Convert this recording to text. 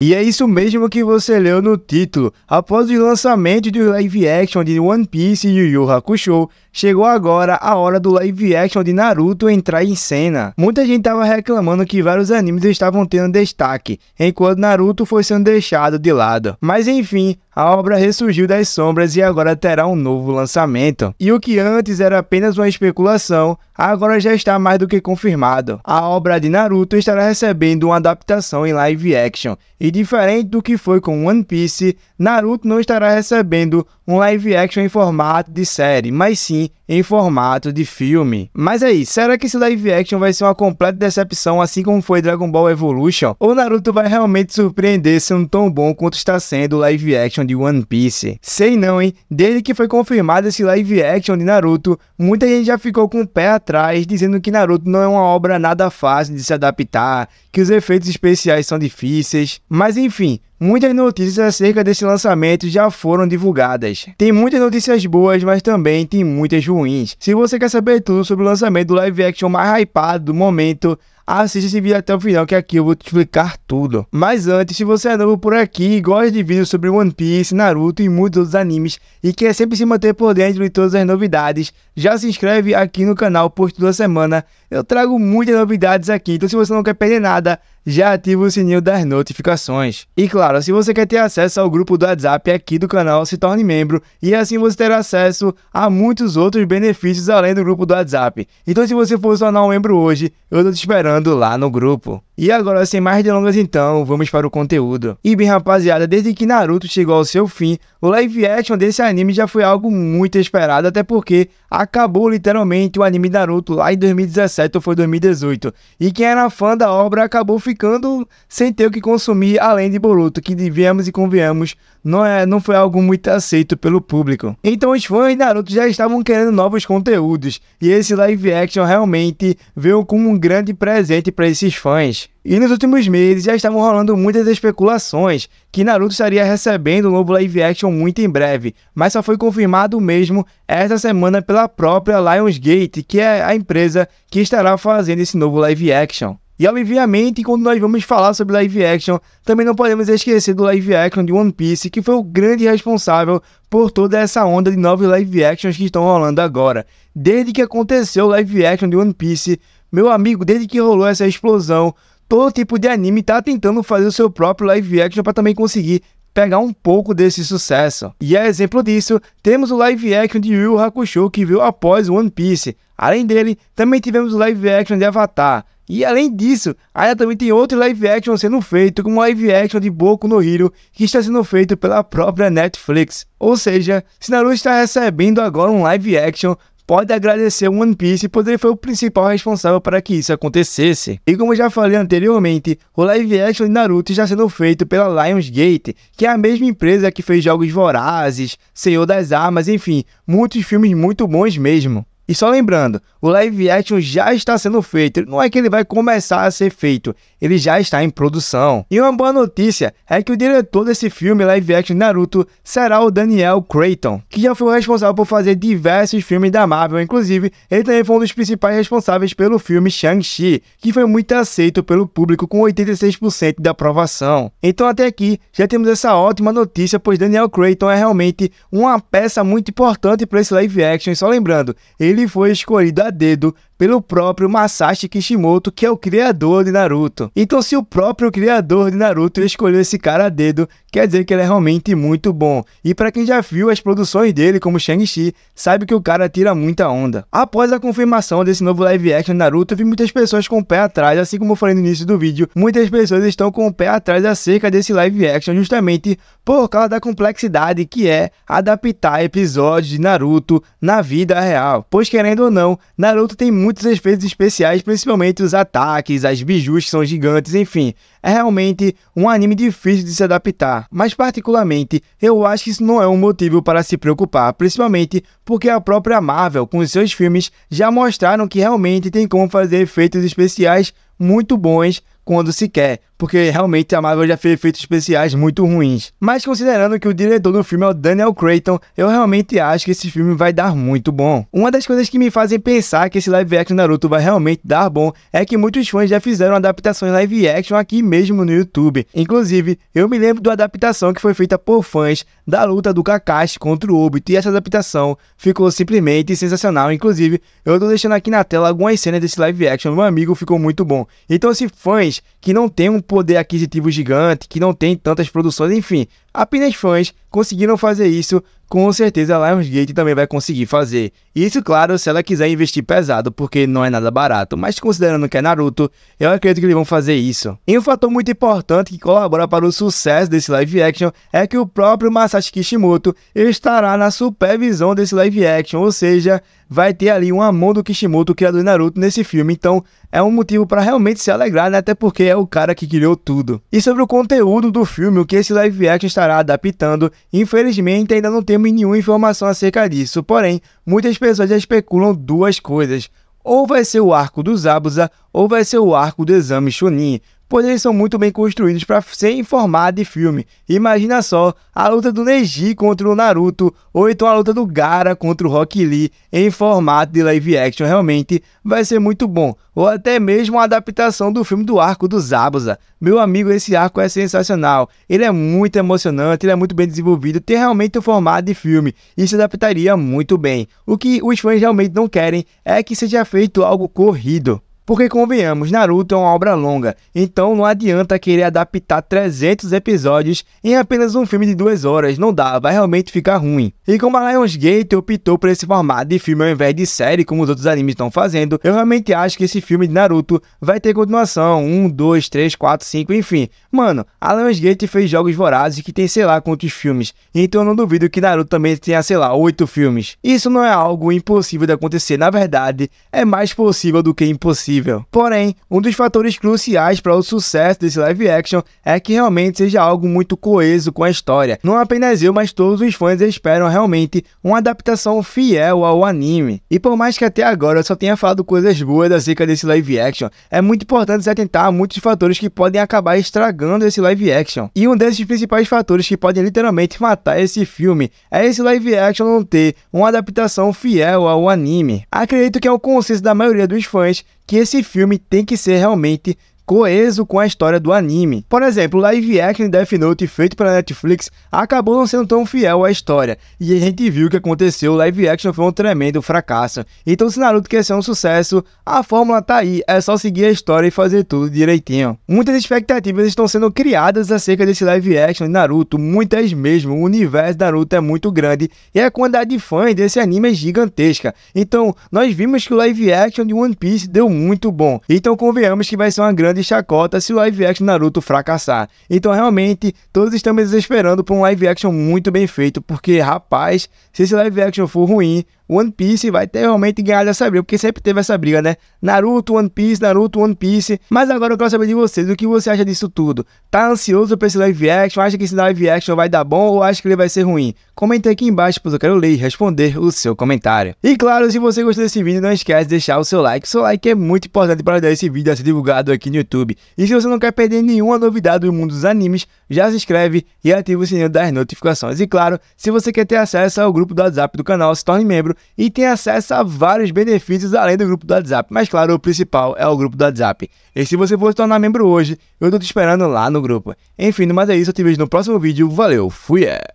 E é isso mesmo que você leu no título. Após o lançamento do live action de One Piece e Yu Yu Hakusho, chegou agora a hora do live action de Naruto entrar em cena. Muita gente estava reclamando que vários animes estavam tendo destaque, enquanto Naruto foi sendo deixado de lado. Mas enfim, a obra ressurgiu das sombras e agora terá um novo lançamento. E o que antes era apenas uma especulação, agora já está mais do que confirmado. A obra de Naruto estará recebendo uma adaptação em live action, e diferente do que foi com One Piece, Naruto não estará recebendo um live action em formato de série, mas sim em formato de filme. Mas aí, será que esse live action vai ser uma completa decepção, assim como foi Dragon Ball Evolution? Ou Naruto vai realmente surpreender sendo tão bom quanto está sendo o live action de One Piece? Sei não, hein? Desde que foi confirmado esse live action de Naruto, muita gente já ficou com o pé atrás, dizendo que Naruto não é uma obra nada fácil de se adaptar, que os efeitos especiais são difíceis. Mas enfim, Muitas notícias acerca desse lançamento já foram divulgadas. Tem muitas notícias boas, mas também tem muitas ruins. Se você quer saber tudo sobre o lançamento do live action mais hypado do momento, assista esse vídeo até o final que aqui eu vou te explicar tudo. Mas antes, se você é novo por aqui e gosta de vídeos sobre One Piece, Naruto e muitos outros animes e quer sempre se manter por dentro de todas as novidades, já se inscreve aqui no canal, por toda semana eu trago muitas novidades aqui. Então se você não quer perder nada, já ativa o sininho das notificações. E claro, se você quer ter acesso ao grupo do WhatsApp aqui do canal, se torne membro e assim você terá acesso a muitos outros benefícios além do grupo do WhatsApp. Então se você for se tornar um membro hoje, eu tô te esperando lá no grupo. E agora, sem mais delongas então, vamos para o conteúdo. E bem rapaziada, desde que Naruto chegou ao seu fim, o live action desse anime já foi algo muito esperado, até porque acabou literalmente o anime Naruto lá em 2017 ou foi 2018. E quem era fã da obra acabou ficando ficando sem ter o que consumir além de Boruto, que devíamos e conviemos, não, é, não foi algo muito aceito pelo público. Então os fãs de Naruto já estavam querendo novos conteúdos, e esse live action realmente veio como um grande presente para esses fãs. E nos últimos meses já estavam rolando muitas especulações que Naruto estaria recebendo um novo live action muito em breve, mas só foi confirmado mesmo esta semana pela própria Lionsgate, que é a empresa que estará fazendo esse novo live action. E obviamente, quando nós vamos falar sobre live action, também não podemos esquecer do live action de One Piece, que foi o grande responsável por toda essa onda de novos live actions que estão rolando agora. Desde que aconteceu o live action de One Piece, meu amigo, desde que rolou essa explosão, todo tipo de anime está tentando fazer o seu próprio live action para também conseguir pegar um pouco desse sucesso. E a é exemplo disso, temos o live action de Yu Hakusho que viu após One Piece. Além dele, também tivemos o live action de Avatar. E além disso, ainda também tem outro live action sendo feito, como o live action de Boku no Hero, que está sendo feito pela própria Netflix. Ou seja, se Naruto está recebendo agora um live action, pode agradecer One Piece, pois ele foi o principal responsável para que isso acontecesse. E como já falei anteriormente, o live action de Naruto está sendo feito pela Lionsgate, que é a mesma empresa que fez Jogos Vorazes, Senhor das Armas, enfim, muitos filmes muito bons mesmo. E só lembrando, o live action já está sendo feito, não é que ele vai começar a ser feito, ele já está em produção. E uma boa notícia é que o diretor desse filme live action Naruto será o Daniel Creighton, que já foi o responsável por fazer diversos filmes da Marvel, inclusive ele também foi um dos principais responsáveis pelo filme Shang-Chi, que foi muito aceito pelo público com 86% de aprovação. Então até aqui já temos essa ótima notícia, pois Daniel Creighton é realmente uma peça muito importante para esse live action, e só lembrando, ele ele foi escolhido a dedo pelo próprio Masashi Kishimoto, que é o criador de Naruto. Então, se o próprio criador de Naruto escolheu esse cara a dedo, quer dizer que ele é realmente muito bom. E para quem já viu as produções dele, como Shang-Chi, sabe que o cara tira muita onda. Após a confirmação desse novo live action de Naruto, vi muitas pessoas com o pé atrás, assim como eu falei no início do vídeo, muitas pessoas estão com o pé atrás acerca desse live action justamente por causa da complexidade que é adaptar episódios de Naruto na vida real. Pois querendo ou não, Naruto tem muito muitos efeitos especiais, principalmente os ataques, as bijus que são gigantes, enfim. É realmente um anime difícil de se adaptar, mas particularmente eu acho que isso não é um motivo para se preocupar, principalmente porque a própria Marvel, com seus filmes, já mostraram que realmente tem como fazer efeitos especiais muito bons quando se quer porque realmente a Marvel já fez efeitos especiais muito ruins. Mas considerando que o diretor do filme é o Daniel Creighton, eu realmente acho que esse filme vai dar muito bom. Uma das coisas que me fazem pensar que esse live action Naruto vai realmente dar bom é que muitos fãs já fizeram adaptações live action aqui mesmo no YouTube. Inclusive, eu me lembro da adaptação que foi feita por fãs da luta do Kakashi contra o Obito e essa adaptação ficou simplesmente sensacional. Inclusive, eu tô deixando aqui na tela algumas cenas desse live action, meu amigo ficou muito bom. Então, se fãs que não têm um poder aquisitivo gigante, que não tem tantas produções, enfim. Apenas fãs conseguiram fazer isso com certeza a Lionsgate também vai conseguir fazer. Isso, claro, se ela quiser investir pesado, porque não é nada barato, mas considerando que é Naruto, eu acredito que eles vão fazer isso. E um fator muito importante que colabora para o sucesso desse live action é que o próprio Masashi Kishimoto estará na supervisão desse live action, ou seja, vai ter ali um amor do Kishimoto, criador é de Naruto, nesse filme, então é um motivo para realmente se alegrar, né? até porque é o cara que criou tudo. E sobre o conteúdo do filme, o que esse live action estará adaptando, infelizmente ainda não tem temos nenhuma informação acerca disso, porém, muitas pessoas já especulam duas coisas. Ou vai ser o arco dos Abusa, ou vai ser o arco do exame Chunin pois eles são muito bem construídos para serem formados de filme. Imagina só a luta do Neji contra o Naruto, ou então a luta do Gara contra o Rock Lee em formato de live action, realmente vai ser muito bom. Ou até mesmo a adaptação do filme do arco do Zabuza. Meu amigo, esse arco é sensacional. Ele é muito emocionante, ele é muito bem desenvolvido, tem realmente o um formato de filme e se adaptaria muito bem. O que os fãs realmente não querem é que seja feito algo corrido. Porque convenhamos, Naruto é uma obra longa, então não adianta querer adaptar 300 episódios em apenas um filme de duas horas, não dá, vai realmente ficar ruim. E como a Lionsgate optou por esse formato de filme ao invés de série, como os outros animes estão fazendo, eu realmente acho que esse filme de Naruto vai ter continuação, 1, 2, 3, 4, 5, enfim. Mano, a Lionsgate fez jogos vorazes que tem sei lá quantos filmes, então eu não duvido que Naruto também tenha, sei lá, 8 filmes. Isso não é algo impossível de acontecer, na verdade, é mais possível do que impossível Porém, um dos fatores cruciais para o sucesso desse live action é que realmente seja algo muito coeso com a história. Não apenas eu, mas todos os fãs esperam realmente uma adaptação fiel ao anime. E por mais que até agora eu só tenha falado coisas boas acerca desse live action, é muito importante se atentar a muitos fatores que podem acabar estragando esse live action. E um desses principais fatores que podem literalmente matar esse filme é esse live action não ter uma adaptação fiel ao anime. Acredito que é o consenso da maioria dos fãs que esse filme tem que ser realmente coeso com a história do anime. Por exemplo, o live action Death Note feito pela Netflix acabou não sendo tão fiel à história, e a gente viu o que aconteceu, o live action foi um tremendo fracasso. Então se Naruto quer ser um sucesso, a fórmula tá aí, é só seguir a história e fazer tudo direitinho. Muitas expectativas estão sendo criadas acerca desse live action de Naruto, muitas mesmo, o universo de Naruto é muito grande, e a quantidade de fãs desse anime é gigantesca. Então, nós vimos que o live action de One Piece deu muito bom, então convenhamos que vai ser uma grande de chacota se o live action Naruto fracassar. Então realmente, todos estamos esperando por um live action muito bem feito, porque rapaz, se esse live action for ruim, One Piece vai ter realmente ganhado essa briga, porque sempre teve essa briga, né? Naruto, One Piece, Naruto, One Piece. Mas agora eu quero saber de vocês, o que você acha disso tudo? Tá ansioso pra esse live action? Acha que esse live action vai dar bom ou acha que ele vai ser ruim? Comenta aqui embaixo, pois eu quero ler e responder o seu comentário. E claro, se você gostou desse vídeo, não esquece de deixar o seu like. O seu like é muito importante para ajudar esse vídeo a ser divulgado aqui no YouTube. E se você não quer perder nenhuma novidade do mundo dos animes, já se inscreve e ativa o sininho das notificações. E claro, se você quer ter acesso ao grupo do WhatsApp do canal, se torne membro e tem acesso a vários benefícios além do grupo do WhatsApp. Mas claro, o principal é o grupo do WhatsApp. E se você for se tornar membro hoje, eu tô te esperando lá no grupo. Enfim, mas é isso, eu te vejo no próximo vídeo. Valeu, fui! É.